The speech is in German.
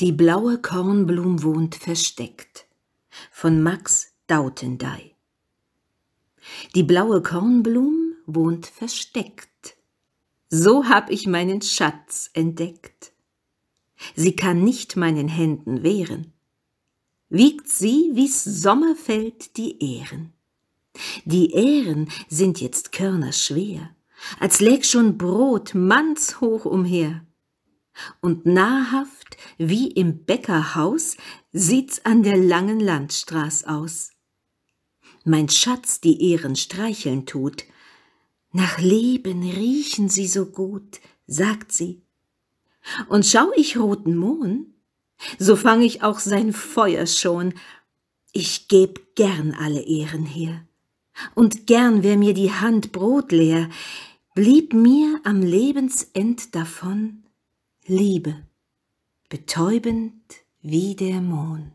Die blaue Kornblum wohnt versteckt von Max Dautendey. Die blaue Kornblum wohnt versteckt. So hab ich meinen Schatz entdeckt. Sie kann nicht meinen Händen wehren. Wiegt sie wie's Sommerfeld die Ähren. Die Ähren sind jetzt körnerschwer, als läg schon Brot mannshoch umher. Und nahrhaft wie im Bäckerhaus sieht's an der langen Landstraß aus. Mein Schatz die Ehren streicheln tut. Nach Leben riechen sie so gut, sagt sie. Und schau ich roten Mohn, so fang ich auch sein Feuer schon. Ich geb gern alle Ehren her. Und gern wär mir die Hand brotleer, blieb mir am Lebensend davon Liebe betäubend wie der Mond.